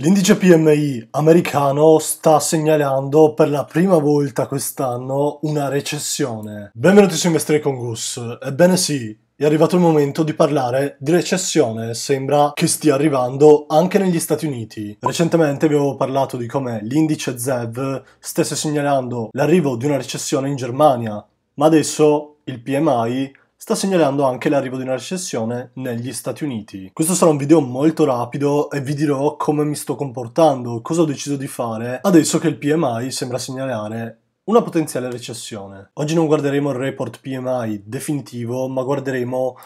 L'indice PMI americano sta segnalando per la prima volta quest'anno una recessione. Benvenuti su Investrei con Gus. Ebbene sì, è arrivato il momento di parlare di recessione, sembra che stia arrivando anche negli Stati Uniti. Recentemente vi avevo parlato di come l'indice ZEV stesse segnalando l'arrivo di una recessione in Germania, ma adesso il PMI sta segnalando anche l'arrivo di una recessione negli Stati Uniti. Questo sarà un video molto rapido e vi dirò come mi sto comportando, cosa ho deciso di fare adesso che il PMI sembra segnalare una potenziale recessione. Oggi non guarderemo il report PMI definitivo, ma guarderemo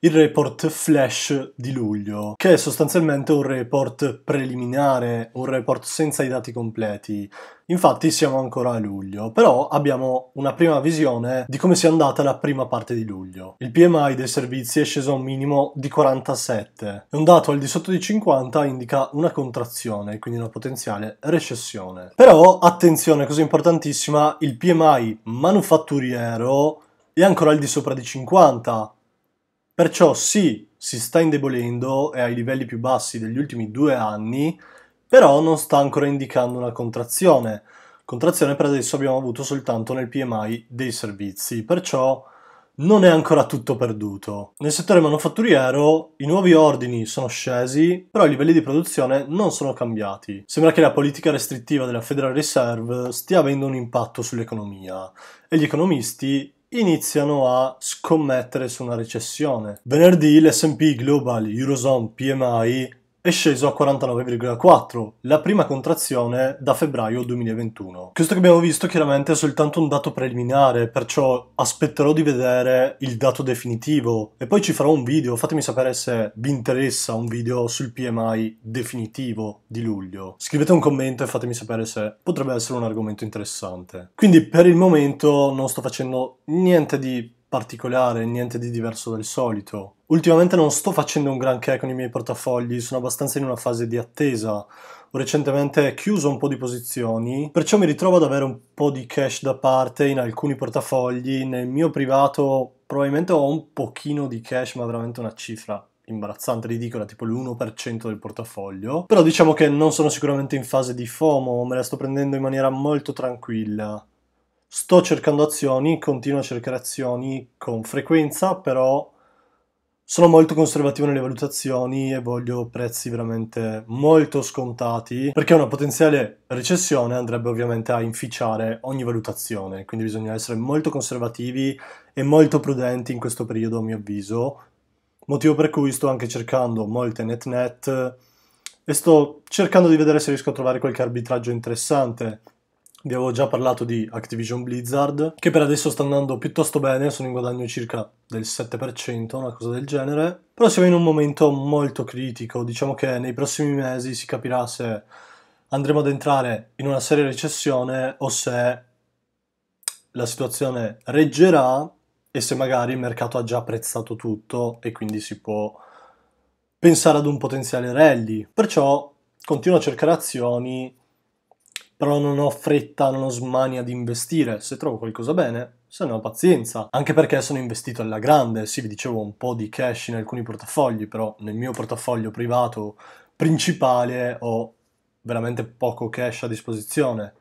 il report flash di luglio, che è sostanzialmente un report preliminare, un report senza i dati completi. Infatti siamo ancora a luglio, però abbiamo una prima visione di come sia andata la prima parte di luglio. Il PMI dei servizi è sceso a un minimo di 47 e un dato al di sotto di 50 indica una contrazione, quindi una potenziale recessione. Però attenzione, cosa importantissima, il PMI manufatturiero è ancora al di sopra di 50, Perciò sì, si sta indebolendo, è ai livelli più bassi degli ultimi due anni, però non sta ancora indicando una contrazione. Contrazione per adesso abbiamo avuto soltanto nel PMI dei servizi, perciò non è ancora tutto perduto. Nel settore manufatturiero i nuovi ordini sono scesi, però i livelli di produzione non sono cambiati. Sembra che la politica restrittiva della Federal Reserve stia avendo un impatto sull'economia e gli economisti iniziano a scommettere su una recessione. Venerdì l'SP Global Eurozone PMI è sceso a 49,4, la prima contrazione da febbraio 2021. Questo che abbiamo visto chiaramente è soltanto un dato preliminare, perciò aspetterò di vedere il dato definitivo e poi ci farò un video, fatemi sapere se vi interessa un video sul PMI definitivo di luglio. Scrivete un commento e fatemi sapere se potrebbe essere un argomento interessante. Quindi per il momento non sto facendo niente di particolare, niente di diverso dal solito. Ultimamente non sto facendo un granché con i miei portafogli, sono abbastanza in una fase di attesa. Ho recentemente chiuso un po' di posizioni, perciò mi ritrovo ad avere un po' di cash da parte in alcuni portafogli. Nel mio privato probabilmente ho un pochino di cash, ma veramente una cifra imbarazzante, ridicola, tipo l'1% del portafoglio. Però diciamo che non sono sicuramente in fase di FOMO, me la sto prendendo in maniera molto tranquilla. Sto cercando azioni, continuo a cercare azioni con frequenza, però sono molto conservativo nelle valutazioni e voglio prezzi veramente molto scontati, perché una potenziale recessione andrebbe ovviamente a inficiare ogni valutazione, quindi bisogna essere molto conservativi e molto prudenti in questo periodo, a mio avviso, motivo per cui sto anche cercando molte net net e sto cercando di vedere se riesco a trovare qualche arbitraggio interessante vi avevo già parlato di Activision Blizzard, che per adesso sta andando piuttosto bene, sono in guadagno circa del 7%, una cosa del genere. Però siamo in un momento molto critico, diciamo che nei prossimi mesi si capirà se andremo ad entrare in una seria recessione o se la situazione reggerà e se magari il mercato ha già apprezzato tutto e quindi si può pensare ad un potenziale rally. Perciò continuo a cercare azioni però non ho fretta, non ho smania di investire, se trovo qualcosa bene se no pazienza, anche perché sono investito alla grande, sì vi dicevo un po' di cash in alcuni portafogli, però nel mio portafoglio privato principale ho veramente poco cash a disposizione,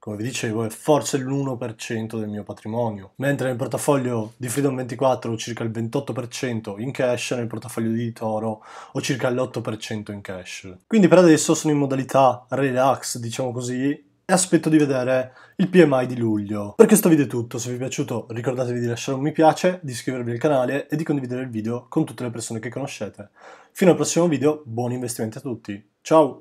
come vi dicevo, è forse l'1% del mio patrimonio, mentre nel portafoglio di Freedom 24 ho circa il 28% in cash, nel portafoglio di Toro ho circa l'8% in cash. Quindi per adesso sono in modalità relax, diciamo così, e aspetto di vedere il PMI di luglio. Per questo video è tutto, se vi è piaciuto ricordatevi di lasciare un mi piace, di iscrivervi al canale e di condividere il video con tutte le persone che conoscete. Fino al prossimo video, buoni investimenti a tutti, ciao!